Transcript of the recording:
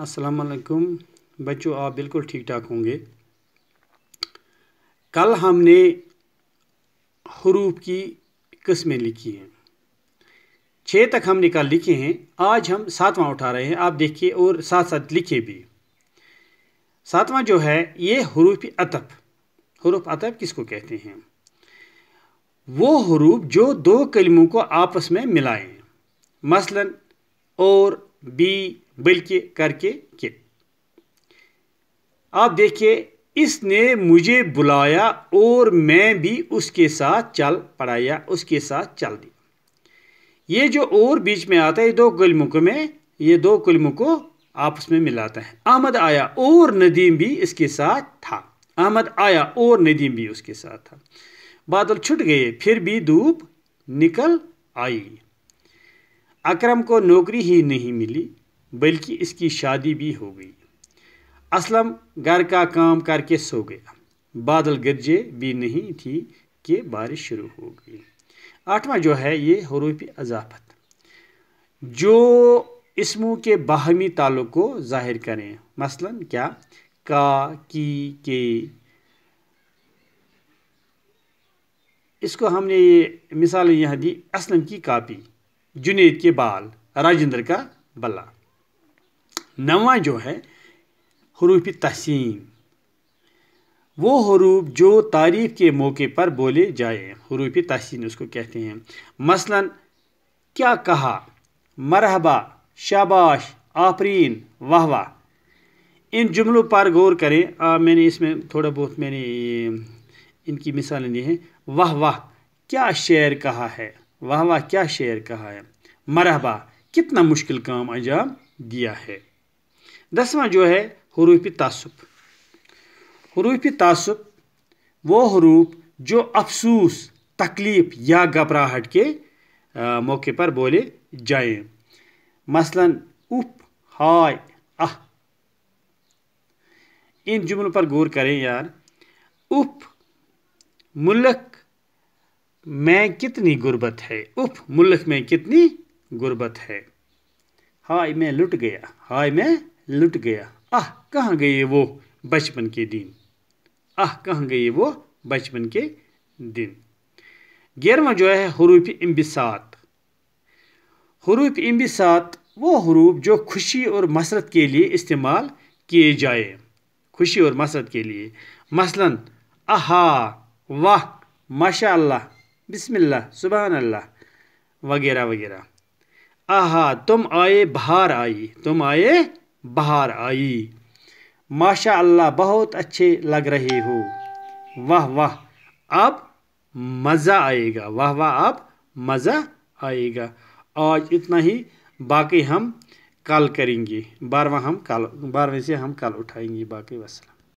अस्सलाम बच्चों आप बिल्कुल ठीक ठाक होंगे कल हमने हरूफ की किस्में लिखी हैं छः तक हमने कल लिखे हैं आज हम सातवां उठा रहे हैं आप देखिए और साथ साथ लिखे भी सातवां जो है ये हरूफ अतब हरूफ अतब किसको कहते हैं वो हरूफ जो दो कलमों को आपस में मिलाएं मसलन और बी बल्कि करके के आप देखिए इसने मुझे बुलाया और मैं भी उसके साथ चल पड़ाया उसके साथ चल दिया ये जो और बीच में आता है दो कलमुकों में ये दो कलमों को आपस में मिलाता है अहमद आया और नदीम भी इसके साथ था अहमद आया और नदीम भी उसके साथ था बादल छुट गए फिर भी धूप निकल आई अकरम को नौकरी ही नहीं मिली बल्कि इसकी शादी भी हो गई असलम घर का काम करके सो गया बादल गरजे भी नहीं थी कि बारिश शुरू हो गई आठवां जो है ये हरूफ अजाफत जो इसमों के बाहमी ताल्लुक को जाहिर करें मसलन क्या का की के इसको हमने ये मिसाल यहाँ दी असलम की कापी जुनेद के बाल राजेंद्र का बल्ला नवा जो है हरूफ तहसीन वो हरूफ जो तारीफ़ के मौके पर बोले जाए हरूफ तहसीन उसको कहते हैं मसलन क्या कहा मरहबा शाबाश आफरीन वाह वाह इन जुमलों पर गौर करें आ, मैंने इसमें थोड़ा बहुत मैंने इनकी मिसालें दी हैं वाह वाह क्या शेर कहा है वाह वाह क्या शेर कहा है मरहबा कितना मुश्किल काम अंजाम दिया है दसवा जो है हरूफ तसब हरूफ तसब वो हरूफ जो अफसूस तकलीफ़ या घबराहट के मौके पर बोले जाए मसलन उफ हाय आह इन जुमलों पर गौर करें यार उफ मुल्क में कितनी गुर्बत है उफ मुल्क में कितनी गुर्बत है हाय मैं लुट गया हाय मैं लुट गया आह कहाँ गए वो बचपन के दिन आह कहाँ गए वो बचपन के दिन ग्यारहवा जो है हरूफ इम्बिसात हरूफ इम्बिसात वो हरूफ जो खुशी और मसरत के लिए इस्तेमाल किए जाए खुशी और मसरत के लिए मसलन आहा वाह माशा बिस्मिल्लाह सुबहान अल्लाह वगैरह वगैरह आहा तुम आए बहार आई तुम आए बाहर आई माशा अल्लाह बहुत अच्छे लग रहे हो वाह वाह अब मज़ा आएगा वाह वाह अब मज़ा आएगा आज इतना ही बाकी हम कल करेंगे बारवा हम कल बारहवें से हम कल उठाएंगे बाकी वसलम